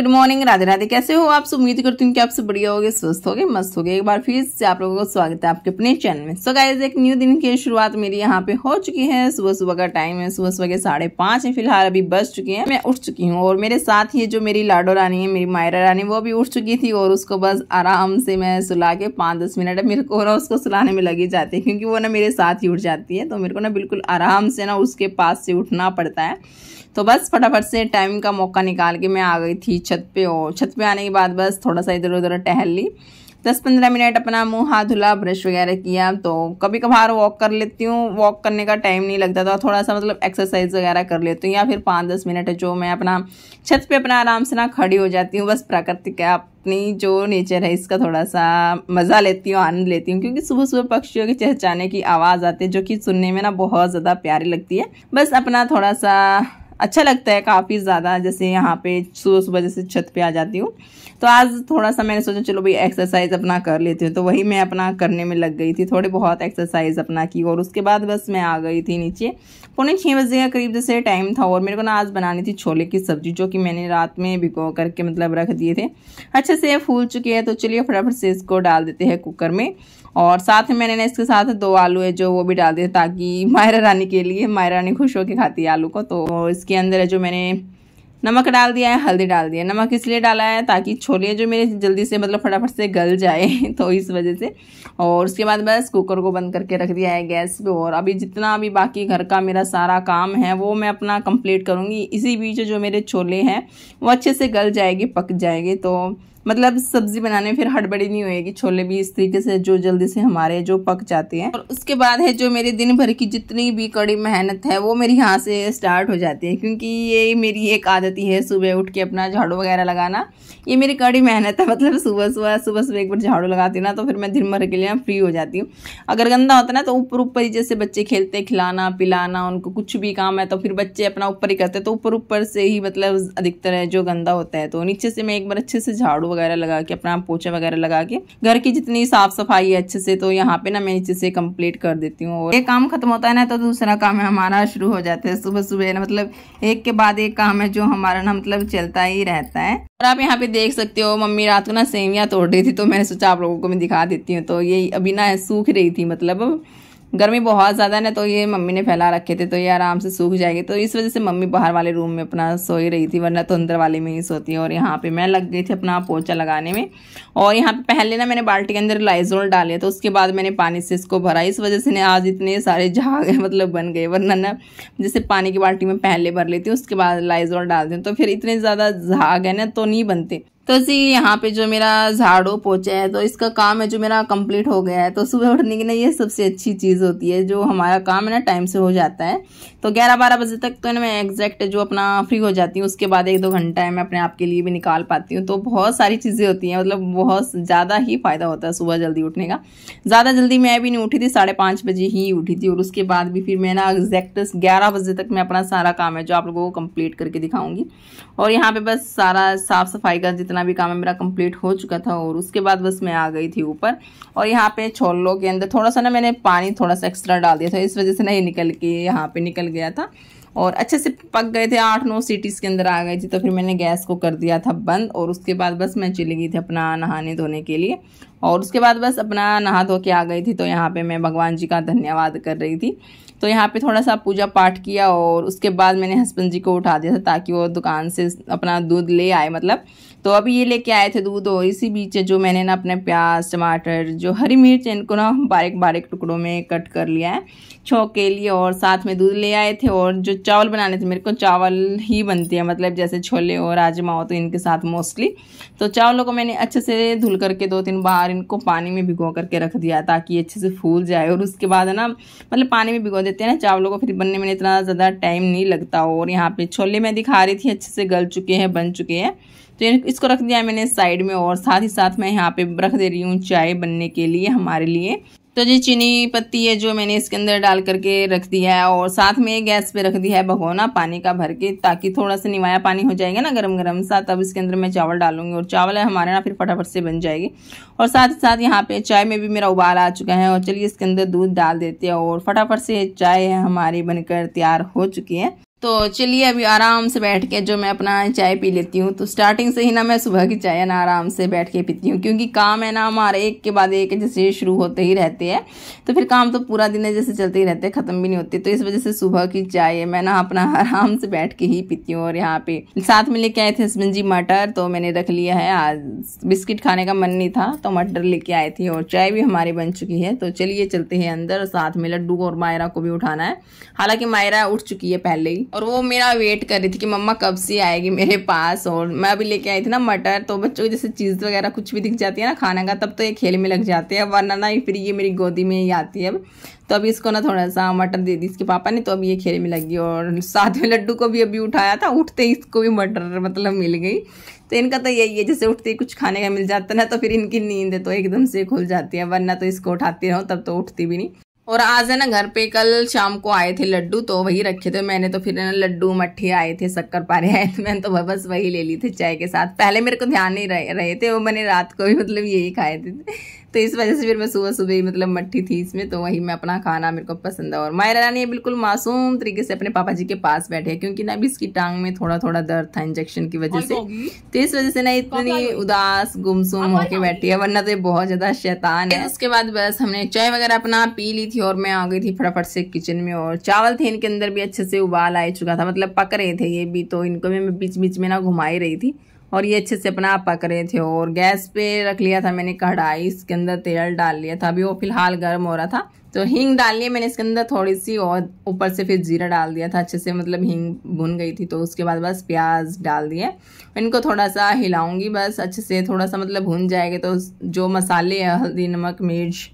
good morning Radhe Radhe कैसे हो आप उम्मीद करती हूँ कि आप सब बढ़िया होगे स्वस्थ होगे मस्त होगे एक बार फिर से आप लोगों का स्वागत है आपके अपने चैनल में सो गाइज एक न्यू दिन की शुरुआत मेरी यहाँ पे हो चुकी है सुबह सुबह का टाइम है सुबह सुबह के साढ़े पाँच है फिलहाल अभी बस चुकी है मैं उठ चुकी हूँ और मेरे साथ ही जो मेरी लाडो रानी है मेरी मायरा रानी वो भी उठ चुकी थी और उसको बस आराम से मैं सुला के पाँच दस मिनट मेरे को ना उसको सुलाने में लगी जाती है क्योंकि वो ना मेरे साथ ही उठ जाती है तो मेरे को ना बिल्कुल आराम से ना उसके पास से उठना पड़ता है तो बस फटाफट से टाइम का मौका निकाल के मैं आ गई थी छत पे और छत पे आने के बाद बस थोड़ा सा इधर उधर टहल ली दस पंद्रह मिनट अपना मुंह हाथ धुला ब्रश वगैरह किया तो कभी कभार वॉक कर लेती हूँ वॉक करने का टाइम नहीं लगता था थोड़ा सा मतलब एक्सरसाइज वगैरह कर लेती हूँ या फिर पाँच दस मिनट जो मैं अपना छत पे अपना आराम से ना खड़ी हो जाती हूँ बस प्राकृतिक का अपनी जो नेचर है इसका थोड़ा सा मज़ा लेती हूँ आनंद लेती हूँ क्योंकि सुबह सुबह पक्षियों के चहचाने की आवाज़ आती है जो कि सुनने में ना बहुत ज़्यादा प्यारी लगती है बस अपना थोड़ा सा अच्छा लगता है काफ़ी ज़्यादा जैसे यहाँ पे सुबह सुबह जैसे छत पे आ जाती हूँ तो आज थोड़ा सा मैंने सोचा चलो भाई एक्सरसाइज अपना कर लेती हूँ तो वही मैं अपना करने में लग गई थी थोड़ी बहुत एक्सरसाइज अपना की और उसके बाद बस मैं आ गई थी नीचे पौने छः बजे का करीब जैसे टाइम था और मेरे को ना आज बनानी थी छोले की सब्ज़ी जो कि मैंने रात में भिगो करके मतलब रख दिए थे अच्छे से फूल चुके हैं तो चलिए फटाफट से इसको डाल देते हैं कुकर में और साथ में मैंने इसके साथ दो आलू है जो वो भी डाल दिए ताकि मायरा रानी के लिए मायरा रानी खुश होकर खाती है आलू को तो इसके अंदर है जो मैंने नमक डाल दिया है हल्दी डाल दिया नमक इसलिए डाला है ताकि छोले जो मेरे जल्दी से मतलब फटाफट से गल जाए तो इस वजह से और उसके बाद बस कुकर को बंद करके रख दिया है गैस पे और अभी जितना अभी बाकी घर का मेरा सारा काम है वो मैं अपना कंप्लीट करूँगी इसी बीच जो मेरे छोले हैं वो अच्छे से गल जाएंगे पक जाएंगे तो मतलब सब्जी बनाने में फिर हड़बड़ी नहीं होगी छोले भी इस तरीके से जो जल्दी से हमारे जो पक जाते हैं और उसके बाद है जो मेरे दिन भर की जितनी भी कड़ी मेहनत है वो मेरी यहाँ से स्टार्ट हो जाती है क्योंकि ये मेरी एक आदत ही है सुबह उठ के अपना झाड़ू वगैरह लगाना ये मेरी कड़ी मेहनत है मतलब सुबह सुबह सुबह सुबह एक बार झाड़ू लगाती हूँ ना तो फिर मैं दिन भर के लिए फ्री हो जाती हूँ अगर गंदा होता ना तो ऊपर ऊपर ही जैसे बच्चे खेलते खिलाना पिलाना उनको कुछ भी काम है तो फिर बच्चे अपना ऊपर ही करते तो ऊपर ऊपर से ही मतलब अधिकतर है जो गंदा होता है तो नीचे से मैं एक बार अच्छे से झाड़ू वगैरह लगा के अपना पोछा वगैरह लगा के घर की जितनी साफ सफाई है अच्छे से तो यहाँ पे ना मैं अच्छे से कंप्लीट कर देती हूँ एक काम खत्म होता है ना तो दूसरा काम हमारा शुरू हो जाता है सुबह सुबह ना मतलब एक के बाद एक काम है जो हमारा ना मतलब चलता ही रहता है और आप यहाँ पे देख सकते हो मम्मी रात को ना सेविया तोड़ रही थी तो मैंने सोचा आप लोगों को मैं दिखा देती हूँ तो ये अभी ना सूख रही थी मतलब गर्मी बहुत ज़्यादा है ना तो ये मम्मी ने फैला रखे थे तो ये आराम से सूख जाएगी तो इस वजह से मम्मी बाहर वाले रूम में अपना सो ही रही थी वरना तो अंदर वाले में ही सोती है और यहाँ पे मैं लग गई थी अपना पोचा लगाने में और यहाँ पे पहले ना मैंने बाल्टी के अंदर लाइजोल डाले तो उसके बाद मैंने पानी से इसको भरा इस वजह से ना आज इतने सारे झाग मतलब बन गए वरना ना जैसे पानी की बाल्टी में पहले भर लेती हूँ उसके बाद लाइजोल डालती हूँ तो फिर इतने ज़्यादा झाग है ना तो नहीं बनते तो इसी यहाँ पे जो मेरा झाड़ू पोचा है तो इसका काम है जो मेरा कंप्लीट हो गया है तो सुबह उठने की ना ये सबसे अच्छी चीज़ होती है जो हमारा काम है ना टाइम से हो जाता है तो ग्यारह बारह बजे तक तो ना मैं एग्जैक्ट जो अपना फ्री हो जाती हूँ उसके बाद एक दो घंटा है मैं अपने आप के लिए भी निकाल पाती हूँ तो बहुत सारी चीज़ें होती हैं मतलब बहुत ज़्यादा ही फ़ायदा होता है सुबह जल्दी उठने का ज़्यादा जल्दी मैं भी नहीं उठी थी साढ़े बजे ही उठी थी और उसके बाद भी फिर मैं ना एग्जैक्ट ग्यारह बजे तक मैं अपना सारा काम है जो आप लोगों को कम्प्लीट करके दिखाऊंगी और यहाँ पर बस सारा साफ़ सफाई का जितना जितना भी काम है मेरा कंप्लीट हो चुका था और उसके बाद बस मैं आ गई थी ऊपर और यहाँ पे छोलों के अंदर थोड़ा सा ना मैंने पानी थोड़ा सा एक्स्ट्रा डाल दिया था इस वजह से ना ये निकल के यहाँ पे निकल गया था और अच्छे से पक गए थे आठ नौ सीटीज़ के अंदर आ गए थे तो फिर मैंने गैस को कर दिया था बंद और उसके बाद बस मैं चली गई थी अपना नहाने धोने के लिए और उसके बाद बस अपना नहा धो के आ गई थी तो यहाँ पे मैं भगवान जी का धन्यवाद कर रही थी तो यहाँ पे थोड़ा सा पूजा पाठ किया और उसके बाद मैंने हस्बैंड जी को उठा दिया था ताकि वो दुकान से अपना दूध ले आए मतलब तो अभी ये लेके आए थे दूध और इसी बीच जो मैंने ना अपने प्याज टमाटर जो हरी मिर्च इनको ना बारीक बारीक टुकड़ों में कट कर लिया है छोंक के लिए और साथ में दूध ले आए थे और जो चावल बनाने थे मेरे को चावल ही बनते हैं मतलब जैसे छोले और राजमा हो तो इनके साथ मोस्टली तो चावलों को मैंने अच्छे से धुल करके दो तीन बार इनको पानी में भिगो करके रख दिया ताकि अच्छे से फूल जाए और उसके बाद है ना मतलब पानी में भिगो देते हैं ना चावलों को फिर बनने में इतना ज़्यादा टाइम नहीं लगता और यहाँ पे छोले मैं दिखा रही थी अच्छे से गल चुके हैं बन चुके हैं तो इसको रख दिया मैंने साइड में और साथ ही साथ मैं यहाँ पे रख दे रही हूँ चाय बनने के लिए हमारे लिए तो जी चीनी पत्ती है जो मैंने इसके अंदर डाल करके रख दिया है और साथ में गैस पे रख दिया है भगोना पानी का भर के ताकि थोड़ा सा निवाया पानी हो जाएगा ना गरम गरम सा तब इसके अंदर मैं चावल डालूंगी और चावल है हमारे ना फिर फटाफट से बन जाएगी और साथ ही साथ यहाँ पे चाय में भी मेरा उबाल आ चुका है और चलिए इसके अंदर दूध डाल देते हैं और फटाफट से चाय है हमारी बनकर तैयार हो चुकी है तो चलिए अभी आराम से बैठ के जो मैं अपना चाय पी लेती हूँ तो स्टार्टिंग से ही ना मैं सुबह की चाय ना आराम से बैठ के पीती हूँ क्योंकि काम है ना हमारे एक के बाद एक जैसे शुरू होते ही रहते हैं तो फिर काम तो पूरा दिन है जैसे चलते ही रहते हैं ख़त्म भी नहीं होते तो इस वजह से सुबह की चाय मैं ना अपना आराम से बैठ के ही पीती हूँ और यहाँ पे साथ में लेके आए थे हस्बैंड जी मटर तो मैंने रख लिया है आज बिस्किट खाने का मन नहीं था तो मटर लेके आए थे और चाय भी हमारी बन चुकी है तो चलिए चलते हैं अंदर साथ में लड्डू और मायरा को भी उठाना है हालांकि मायरा उठ चुकी है पहले ही और वो मेरा वेट कर रही थी कि मम्मा कब से आएगी मेरे पास और मैं अभी लेके आई थी ना मटर तो बच्चों की जैसे चीज़ वगैरह कुछ भी दिख जाती है ना खाने का तब तो ये खेल में लग जाते हैं वरना ना फिर ये मेरी गोदी में ही आती है अब तो अभी इसको ना थोड़ा सा मटर दे दी इसके पापा ने तो अभी ये खेल में लग गई और साथ में लड्डू को भी अभी उठाया था उठते ही इसको भी मटर मतलब मिल गई तो इनका तो यही है जैसे उठते ही कुछ खाने का मिल जाता ना तो फिर इनकी नींद तो एकदम से खुल जाती है वरना तो इसको उठाती रहो तब तो उठती भी नहीं और आज है ना घर पे कल शाम को आए थे लड्डू तो वही रखे थे मैंने तो फिर ना लड्डू मट्ठे आए थे शक्कर पारे आए थे मैंने तो बस वही ले ली थी चाय के साथ पहले मेरे को ध्यान नहीं रहे, रहे थे वो मैंने रात को भी मतलब यही खाए थे तो इस वजह से फिर मैं सुबह सुबह ही मतलब मट्ठी थी इसमें तो वही मैं अपना खाना मेरे को पसंद है और मायरा रानी बिल्कुल मासूम तरीके से अपने पापा जी के पास बैठे क्योंकि ना अभी इसकी टांग में थोड़ा थोड़ा दर्द था इंजेक्शन की वजह से तो इस वजह से ना इतनी उदास गुमसुम होके बैठी है वरना तो बहुत ज्यादा शैतान है उसके बाद बस हमने चाय वगैरह अपना पी ली थी और मैं आ गई थी फटाफट से किचन में और चावल थे इनके अंदर भी अच्छे से उबाल आ चुका था मतलब पक रहे थे ये भी तो इनको भी मैं बीच बीच में ना घुमा ही रही थी और ये अच्छे से अपना आप पक रहे थे और गैस पे रख लिया था मैंने कढ़ाई इसके अंदर तेल डाल लिया था अभी वो फिलहाल गर्म हो रहा था तो हींग डाल लिया मैंने इसके अंदर थोड़ी सी और ऊपर से फिर जीरा डाल दिया था अच्छे से मतलब हींग भुन गई थी तो उसके बाद बस प्याज डाल दिए इनको थोड़ा सा हिलाऊंगी बस अच्छे से थोड़ा सा मतलब भुन जाएगा तो जो मसाले हल्दी नमक मिर्च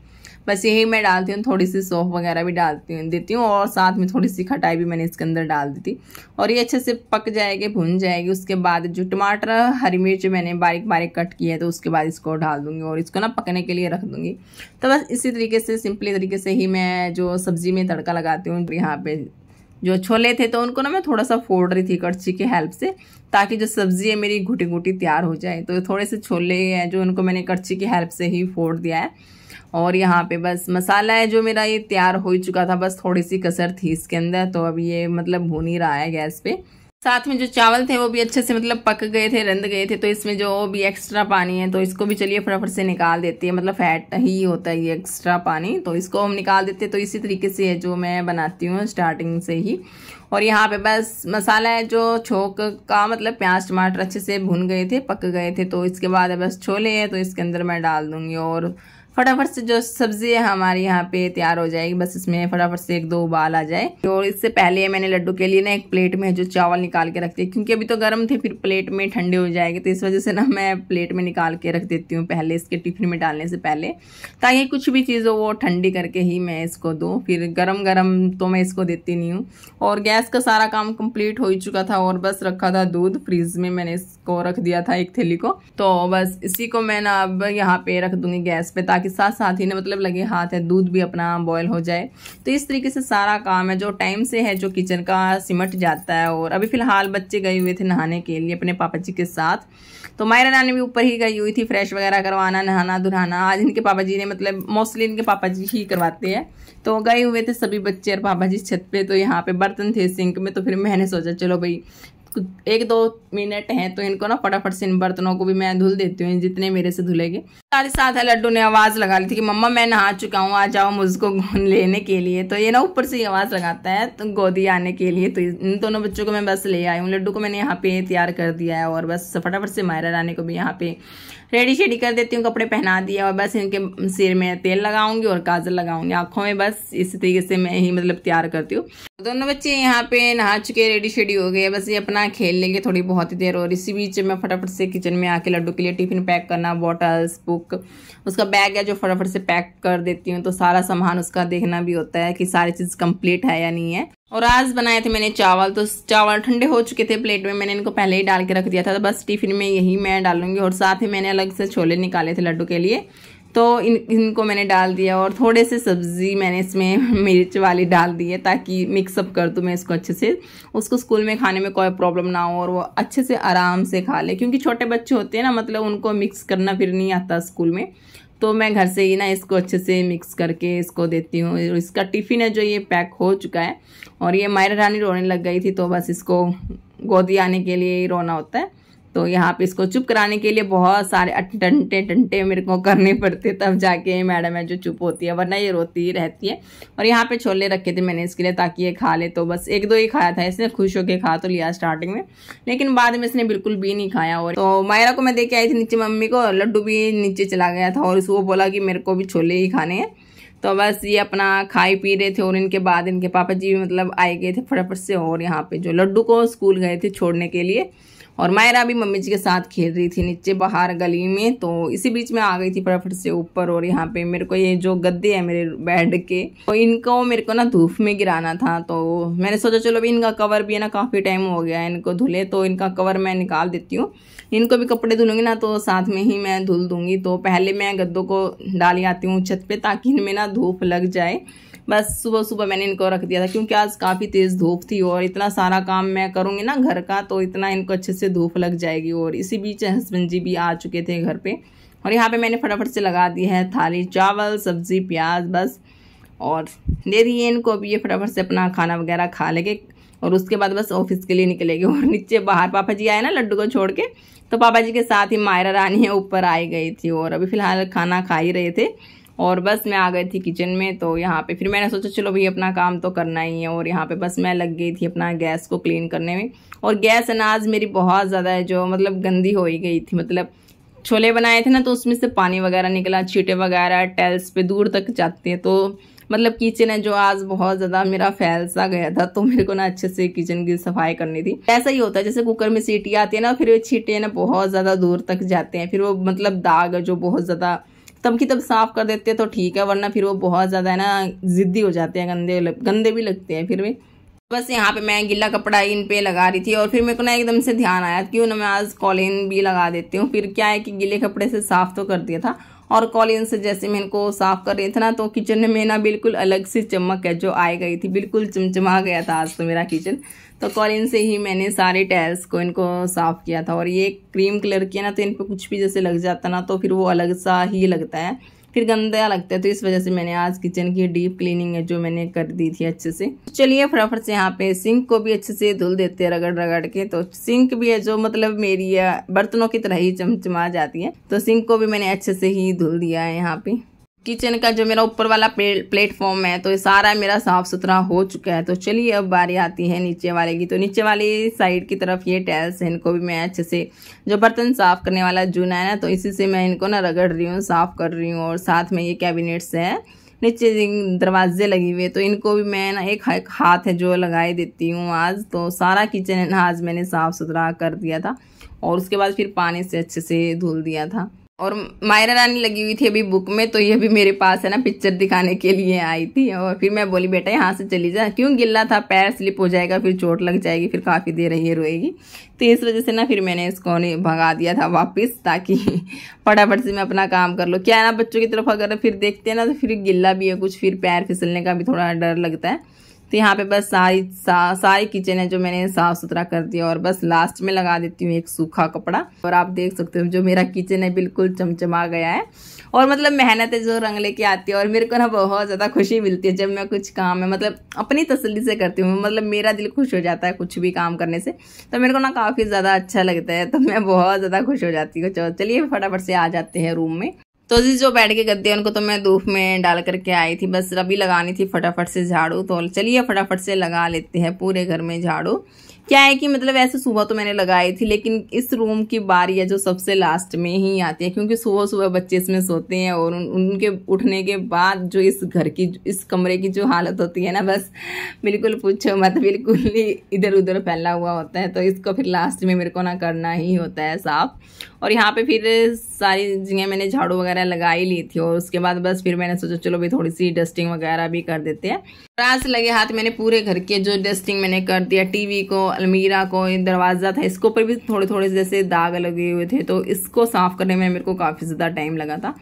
बस यही मैं डालती हूँ थोड़ी सी सौंफ वगैरह भी डालती हूँ देती हूँ और साथ में थोड़ी सी खटाई भी मैंने इसके अंदर डाल दी थी और ये अच्छे से पक जाएगी भुन जाएगी उसके बाद जो टमाटर हरी मिर्च मैंने बारीक बारीक कट किया है तो उसके बाद इसको डाल दूँगी और इसको ना पकने के लिए रख दूँगी तो बस इसी तरीके से सिंपली तरीके से ही मैं जो सब्ज़ी में तड़का लगाती हूँ तो यहाँ पर जो छोले थे तो उनको ना मैं थोड़ा सा फोड़ रही थी कड़छी की हेल्प से ताकि जो सब्ज़ी है मेरी घुटी घुटी तैयार हो जाए तो थोड़े से छोले हैं जो उनको मैंने कड़छी की हेल्प से ही फोड़ दिया है और यहाँ पे बस मसाला है जो मेरा ये तैयार हो ही चुका था बस थोड़ी सी कसर थी इसके अंदर तो अब ये मतलब भून ही रहा है गैस पे साथ में जो चावल थे वो भी अच्छे से मतलब पक गए थे रंध गए थे तो इसमें जो भी एक्स्ट्रा पानी है तो इसको भी चलिए फटाफट से निकाल देती है मतलब फैट ही होता है ये एक्स्ट्रा पानी तो इसको हम निकाल देते हैं तो इसी तरीके से है जो मैं बनाती हूँ स्टार्टिंग से ही और यहाँ पे बस मसाला है जो छोक का मतलब प्याज टमाटर अच्छे से भुन गए थे पक गए थे तो इसके बाद बस छोले हैं तो इसके अंदर मैं डाल दूँगी और फटाफट से जो सब्जी है हमारे यहाँ पे तैयार हो जाएगी बस इसमें फटाफट से एक दो उबाल आ जाए तो इससे पहले मैंने लड्डू के लिए ना एक प्लेट में जो चावल निकाल के रख है क्योंकि अभी तो गर्म थे फिर प्लेट में ठंडे हो जाएंगे तो इस वजह से ना मैं प्लेट में निकाल के रख देती हूँ पहले इसके टिफिन में डालने से पहले ताकि कुछ भी चीज़ हो वो ठंडी करके ही मैं इसको दूँ फिर गर्म गर्म तो मैं इसको देती नहीं हूँ और गैस का सारा काम कम्प्लीट हो ही चुका था और बस रखा था दूध फ्रिज में मैंने इसको रख दिया था एक थैली को तो बस इसी को मैं ना अब यहाँ पे रख दूंगी गैस पर ताकि ताकि साथ साथ ही ना मतलब लगे हाथ है दूध भी अपना बॉयल हो जाए तो इस तरीके से सारा काम है जो टाइम से है जो किचन का सिमट जाता है और अभी फ़िलहाल बच्चे गए हुए थे नहाने के लिए अपने पापा जी के साथ तो मायरा नानी भी ऊपर ही गई हुई थी फ्रेश वगैरह करवाना नहाना धुलाना आज इनके पापा जी ने मतलब मोस्टली इनके पापा जी ही करवाते हैं तो गए हुए थे सभी बच्चे और पापा जी छत पे तो यहाँ पे बर्तन थे सिंक में तो फिर मैंने सोचा चलो भाई एक दो मिनट हैं तो इनको ना फटाफट से इन बर्तनों को भी मैं धुल देती हूँ जितने मेरे से धुलेंगे साथ ही साथ लड्डू ने आवाज़ लगा ली थी कि मम्मा मैं नहा चुका हूँ आ जाओ मुझको लेने के लिए तो ये ना ऊपर से आवाज़ लगाता है तो गोदी आने के लिए तो इन दोनों बच्चों को मैं बस ले आई हूँ लड्डू को मैंने यहाँ पे तैयार कर दिया है और बस फटाफट से मायरा रानी को भी यहाँ पे रेडी शेडी कर देती हूँ कपड़े पहना दिए और बस इनके सिर में तेल लगाऊंगी और काजल लगाऊंगी आँखों में बस इसी तरीके से मैं ही मतलब तैयार करती हूँ तो दोनों बच्चे यहाँ पे नहा चुके रेडी शेडी हो गए बस ये अपना खेल लेंगे थोड़ी बहुत ही देर और इसी बीच में फटाफट से किचन में आके लड्डू के लिए टिफिन पैक करना बॉटल्स बुक उसका बैग है जो फटाफट से पैक कर देती हूँ तो सारा सामान उसका देखना भी होता है कि सारी चीज़ कम्प्लीट है या नहीं है और आज बनाए थे मैंने चावल तो चावल ठंडे हो चुके थे प्लेट में मैंने इनको पहले ही डाल के रख दिया था तो बस टिफिन में यही मैं डालूंगी और साथ ही मैंने अलग से छोले निकाले थे लड्डू के लिए तो इन इनको मैंने डाल दिया और थोड़े से सब्ज़ी मैंने इसमें मिर्च वाली डाल दी है ताकि मिक्सअप कर दूँ मैं इसको अच्छे से उसको स्कूल में खाने में कोई प्रॉब्लम ना हो और वो अच्छे से आराम से खा ले क्योंकि छोटे बच्चे होते हैं ना मतलब उनको मिक्स करना फिर नहीं आता स्कूल में तो मैं घर से ही ना इसको अच्छे से मिक्स करके इसको देती हूँ इसका टिफ़िन है जो ये पैक हो चुका है और ये मायरा रानी रोने लग गई थी तो बस इसको गोदी आने के लिए ही रोना होता है तो यहाँ पे इसको चुप कराने के लिए बहुत सारे टंटे टंटे मेरे को करने पड़ते तब जाके मैडम है जो चुप होती है वरना ये रोती ही रहती है और यहाँ पे छोले रखे थे मैंने इसके लिए ताकि ये खा ले तो बस एक दो ही खाया था इसने खुश होकर खा तो लिया स्टार्टिंग में लेकिन बाद में इसने बिल्कुल भी नहीं खाया और तो मायरा को मैं दे के आई थी नीचे मम्मी को लड्डू भी नीचे चला गया था और उसको बोला कि मेरे को भी छोले ही खाने हैं तो बस ये अपना खाई पी रहे थे और इनके बाद इनके पापा जी मतलब आए गए थे फटाफट से और यहाँ पे जो लड्डू को स्कूल गए थे छोड़ने के लिए और मायरा भी मम्मी जी के साथ खेल रही थी नीचे बाहर गली में तो इसी बीच में आ गई थी फटाफट से ऊपर और यहाँ पे मेरे को ये जो गद्दे हैं मेरे बेड के तो इनको मेरे को ना धूप में गिराना था तो मैंने सोचा चलो अभी इनका कवर भी है ना काफ़ी टाइम हो गया है इनको धुले तो इनका कवर मैं निकाल देती हूँ इनको भी कपड़े धुलूंगी ना तो साथ में ही मैं धुल दूंगी तो पहले मैं गद्दों को डाली आती हूँ छत पर ताकि इनमें ना धूप लग जाए बस सुबह सुबह मैंने इनको रख दिया था क्योंकि आज काफ़ी तेज़ धूप थी और इतना सारा काम मैं करूँगी ना घर का तो इतना इनको अच्छे से धूप लग जाएगी और इसी बीच हस्बैंड जी भी आ चुके थे घर पर और यहाँ पर मैंने फटाफट से लगा दी है थाली चावल सब्ज़ी प्याज बस और दे दिए इनको अभी ये फटाफट से अपना खाना वगैरह खा लेंगे और उसके बाद बस ऑफिस के लिए निकलेगी और नीचे बाहर पापा जी आए ना लड्डू को छोड़ के तो पापा जी के साथ ही मायरा रानी ऊपर आई गई थी और अभी फ़िलहाल खाना खा ही रहे थे और बस मैं आ गई थी किचन में तो यहाँ पे फिर मैंने सोचा चलो भाई अपना काम तो करना ही है और यहाँ पे बस मैं लग गई थी अपना गैस को क्लीन करने में और गैस अनाज मेरी बहुत ज़्यादा है जो मतलब गंदी हो ही गई थी मतलब छोले बनाए थे ना तो उसमें से पानी वगैरह निकला छीटे वगैरह टेल्स पे दूर तक जाते हैं तो मतलब किचन है जो आज बहुत ज़्यादा मेरा फैल सा गया था तो मेरे को ना अच्छे से किचन की सफाई करनी थी ऐसा ही होता है जैसे कुकर में सीटी आती है ना फिर वो छीटे ना बहुत ज़्यादा दूर तक जाते हैं फिर वो मतलब दाग जो बहुत ज़्यादा तब की तब साफ़ कर देते हैं तो ठीक है वरना फिर वो बहुत ज़्यादा है ना ज़िद्दी हो जाते हैं गंदे गंदे भी लगते हैं फिर भी बस यहाँ पे मैं गिला कपड़ा इन पे लगा रही थी और फिर मेरे को ना एकदम से ध्यान आया क्यों ना मैं आज कॉलिन भी लगा देती हूँ फिर क्या है कि गीले कपड़े से साफ़ तो कर दिया था और कॉलिन से जैसे मैं इनको साफ कर रही थी ना तो किचन में ना बिल्कुल अलग सी चमक है जो आई गई थी बिल्कुल चमचमा गया था आज तो मेरा किचन तो कॉलिन से ही मैंने सारे टाइल्स को इनको साफ़ किया था और ये क्रीम कलर की है ना तो इन पर कुछ भी जैसे लग जाता ना तो फिर वो अलग सा ही लगता है फिर गंदा लगता है तो इस वजह से मैंने आज किचन की डीप क्लीनिंग है जो मैंने कर दी थी अच्छे से चलिए फटाफट से यहाँ पे सिंक को भी अच्छे से धुल देते हैं रगड़ रगड़ के तो सिंक भी है जो मतलब मेरी बर्तनों की तरह ही चमचमा जाती है तो सिंक को भी मैंने अच्छे से ही धुल दिया है यहाँ पे किचन का जो मेरा ऊपर वाला प्लेटफॉर्म है तो ये सारा मेरा साफ सुथरा हो चुका है तो चलिए अब बारी आती है नीचे वाले की तो नीचे वाली साइड की तरफ ये टैल्स है इनको भी मैं अच्छे से जो बर्तन साफ करने वाला जूना है ना तो इसी से मैं इनको ना रगड़ रही हूँ साफ कर रही हूँ और साथ में ये कैबिनेट्स है नीचे दरवाजे लगे हुए तो इनको भी मैं ना एक हाथ है जो लगाए देती हूँ आज तो सारा किचन है ना आज मैंने साफ़ सुथरा कर दिया था और उसके बाद फिर पानी से अच्छे से धुल दिया था और मायरा रानी लगी हुई थी अभी बुक में तो ये भी मेरे पास है ना पिक्चर दिखाने के लिए आई थी और फिर मैं बोली बेटा यहाँ से चली जा क्यों गिल्ला था पैर स्लिप हो जाएगा फिर चोट लग जाएगी फिर काफ़ी देर ये रोएगी तो इस वजह से ना फिर मैंने इसको भगा दिया था वापस ताकि फटाफट से मैं अपना काम कर लूँ क्या ना बच्चों की तरफ अगर फिर देखते हैं ना तो फिर गिल्ला भी है कुछ फिर पैर फिसलने का भी थोड़ा डर लगता है तो यहाँ पे बस सारी सा, सारी किचन है जो मैंने साफ सुथरा कर दिया और बस लास्ट में लगा देती हूँ एक सूखा कपड़ा और आप देख सकते हो जो मेरा किचन है बिल्कुल चमचमा गया है और मतलब मेहनत है जो रंग लेके आती है और मेरे को ना बहुत ज़्यादा खुशी मिलती है जब मैं कुछ काम है मतलब अपनी तसली से करती हूँ मतलब मेरा दिल खुश हो जाता है कुछ भी काम करने से तो मेरे को ना काफ़ी ज़्यादा अच्छा लगता है तो मैं बहुत ज़्यादा खुश हो जाती हूँ चलिए फटाफट से आ जाते हैं रूम में तो जी जो बैठ के गद्दे उनको तो मैं धूप में डाल करके आई थी बस अभी लगानी थी फटाफट से झाड़ू तो चलिए फटाफट से लगा लेते हैं पूरे घर में झाड़ू क्या है कि मतलब ऐसे सुबह तो मैंने लगाई थी लेकिन इस रूम की बारी है जो सबसे लास्ट में ही आती है क्योंकि सुबह सुबह बच्चे इसमें सोते हैं और उन, उनके उठने के बाद जो इस घर की इस कमरे की जो हालत होती है ना बस बिल्कुल पूछो मत बिल्कुल ही इधर उधर फैला हुआ होता है तो इसको फिर लास्ट में मेरे को ना करना ही होता है साफ और यहाँ पे फिर सारी जगह मैंने झाड़ू वगैरह लगा ही ली थी और उसके बाद बस फिर मैंने सोचा चलो भाई थोड़ी सी डस्टिंग वगैरह भी कर देते हैं आज लगे हाथ मैंने पूरे घर के जो डस्टिंग मैंने कर दिया टीवी को अलमीरा को दरवाज़ा था इसके ऊपर भी थोड़े थोड़े जैसे दाग लगे हुए थे तो इसको साफ़ करने में मेरे को काफ़ी ज़्यादा टाइम लगा था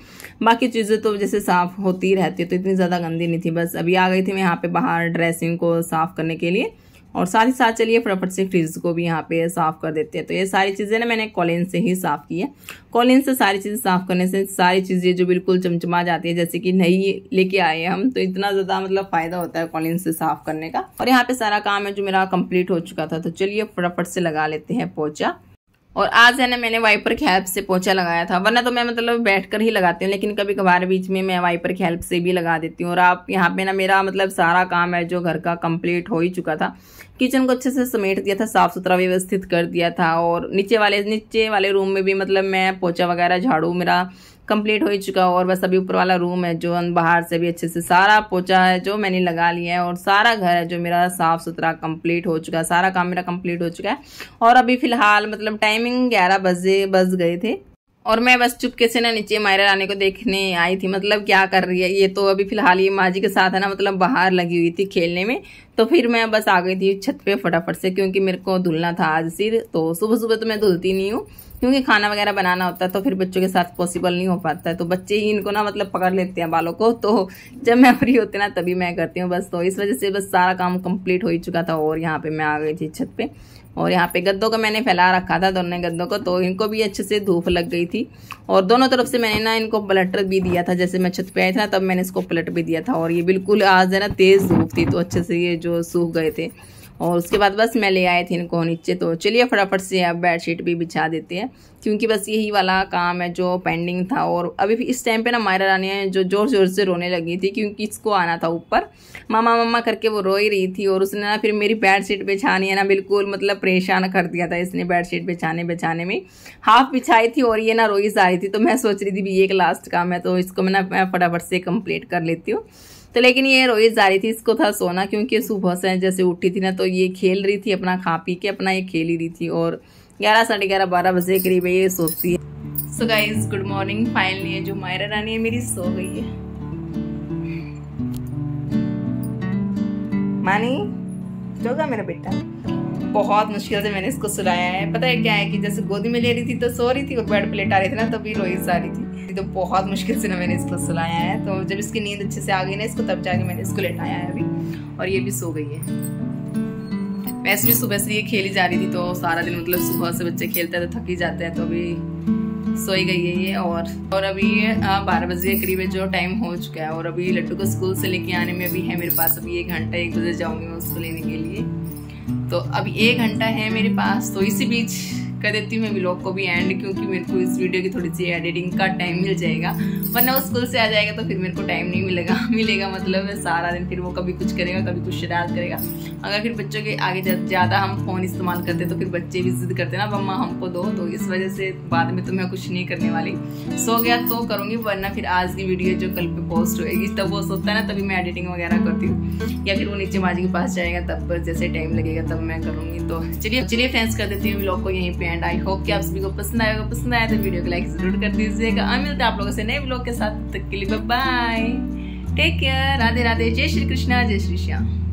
बाकी चीज़ें तो जैसे साफ़ होती रहती तो इतनी ज़्यादा गंदी नहीं थी बस अभी आ गई थी मैं यहाँ पे बाहर ड्रेसिंग को साफ़ करने के लिए और साथ ही साथ चलिए फटाफट से फ्रिज को भी यहाँ पे साफ़ कर देते हैं तो ये सारी चीज़ें ना मैंने कॉलिन से ही साफ़ की है कॉलिन से सारी चीज़ें साफ़ करने से सारी चीज़ें जो बिल्कुल चमचमा जाती है जैसे कि नई लेके आए हैं हम तो इतना ज़्यादा मतलब फ़ायदा होता है कॉलिन से साफ़ करने का और यहाँ पे सारा काम है जो मेरा कम्प्लीट हो चुका था तो चलिए फटाफट से लगा लेते हैं पोचा और आज है ना मैंने वाइपर की हेल्प से पोछा लगाया था वरना तो मैं मतलब बैठ कर ही लगाती हूँ लेकिन कभी कभार बीच में मैं वाइपर की हेल्प से भी लगा देती हूँ और आप यहाँ पे ना मेरा मतलब सारा काम है जो घर का कंप्लीट हो ही चुका था किचन को अच्छे से समेट दिया था साफ सुथरा व्यवस्थित कर दिया था और नीचे वाले नीचे वाले रूम में भी मतलब मैं पोचा वगैरह झाड़ू मेरा कंप्लीट हो ही चुका और बस अभी ऊपर वाला रूम है जो बाहर से भी अच्छे से सारा पोचा है जो मैंने लगा लिया है और सारा घर है जो मेरा साफ़ सुथरा कंप्लीट हो चुका है सारा काम मेरा कंप्लीट हो चुका है और अभी फ़िलहाल मतलब टाइमिंग ग्यारह बजे बज गए थे और मैं बस चुपके से ना नीचे मायरा रानी को देखने आई थी मतलब क्या कर रही है ये तो अभी फिलहाल ये माँ जी के साथ है ना मतलब बाहर लगी हुई थी खेलने में तो फिर मैं बस आ गई थी छत पे फटाफट से क्योंकि मेरे को धुलना था आज सिर तो सुबह सुबह तो मैं धुलती नहीं हूँ क्योंकि खाना वगैरह बनाना होता है तो फिर बच्चों के साथ पॉसिबल नहीं हो पाता है तो बच्चे ही इनको ना मतलब पकड़ लेते हैं बालों को तो जब मैं फ्री होती ना तभी मैं करती हूँ बस तो इस वजह से बस सारा काम कम्प्लीट हो ही चुका था और यहाँ पे मैं आ गई थी छत पे और यहाँ पे गद्दों को मैंने फैला रखा था दोनों गद्दों को तो इनको भी अच्छे से धूप लग गई थी और दोनों तरफ से मैंने ना इनको पलटर भी दिया था जैसे मैं छत पे आई था तब मैंने इसको पलट भी दिया था और ये बिल्कुल आज है ना तेज़ धूप थी तो अच्छे से ये जो सूख गए थे और उसके बाद बस मैं ले आए थे इनको नीचे तो चलिए फटाफट से आप बेडशीट भी बिछा देते हैं क्योंकि बस यही वाला काम है जो पेंडिंग था और अभी इस टाइम पे ना मायरा रानी जो जोर जोर से रोने लगी थी क्योंकि इसको आना था ऊपर मामा मामा करके वो रो ही रही थी और उसने ना फिर मेरी शीट बिछानी है ना बिल्कुल मतलब परेशान कर दिया था इसने बेड शीट बिछाने बिछाने में हाफ बिछाई थी और ये ना रोई जा रही थी तो मैं सोच रही थी भी ये एक लास्ट काम है तो इसको मैं ना फटाफट से कम्प्लीट कर लेती हूँ तो लेकिन ये रोहित जा रही थी इसको था सोना क्योंकि सुबह से जैसे उठी थी ना तो ये खेल रही थी अपना खा पी के अपना ये खेल ही रही थी और ग्यारह साढ़े ग्यारह बारह बजे करीब ये सोती है so guys good morning finally जो मायरा रानी है मेरी सो गई है मानी जोगा मेरा बेटा बहुत मुश्किल से मैंने इसको सुलाया है पता है क्या है कि जैसे गोदी में ले रही थी तो सो रही थी और बेड पे लेटा रही थी ना तभी तो रोहित जा रही थी तो बहुत मुश्किल से ना मैंने इसको सुलाया है तो जब इसकी नींद अच्छे से आ गई ना इसको तब जाके मैंने इसको लेटाया है अभी और ये भी सो गई है वैसे भी सुबह से ये खेली जा रही थी तो सारा दिन मतलब सुबह से बच्चे खेलते थे थक ही जाते हैं तो अभी सोई गई है ये और और अभी बारह बजे के करीब जो टाइम हो चुका है और अभी लड्डू को स्कूल से लेके आने में अभी है मेरे पास अभी एक घंटा एक बजे जाऊंगी मैं उसको लेने के लिए तो अभी एक घंटा है मेरे पास तो इसी बीच कर देती हूँ मैं ब्लॉग को भी एंड क्योंकि मेरे को इस वीडियो की थोड़ी सी एडिटिंग का टाइम मिल जाएगा वरना वो स्कूल से आ जाएगा तो फिर मेरे को टाइम नहीं मिलेगा मिलेगा मतलब सारा दिन फिर वो कभी कुछ करेगा कभी कुछ शरारत करेगा अगर फिर बच्चों के आगे ज़्यादा हम फ़ोन इस्तेमाल करते तो फिर बच्चे भी जिद करते ना मम्मा हमको दो तो इस वजह से बाद में तो मैं कुछ नहीं करने वाली सो गया तो करूँगी वरना फिर आज की वीडियो जो कल पे पोस्ट होएगी तब वो सोता है ना तभी मैं एडिटिंग वगैरह करती हूँ या फिर वो नीचे माजी के पास जाएगा तब जैसे टाइम लगेगा तब मैं करूँगी तो चलिए चलिए फ्रेंड्स कर देती हूँ ब्लॉग को यहीं पर एंड आई होप कि आप सभी को पसंद आएगा पसंद आया तो वीडियो को लाइक जरूर कर दीजिएगा और मिलते हैं आप लोगों से नए ब्लॉग के साथ तक के लिए bye take care Radhe Radhe जय श्री कृष्णा जय श्री श्याम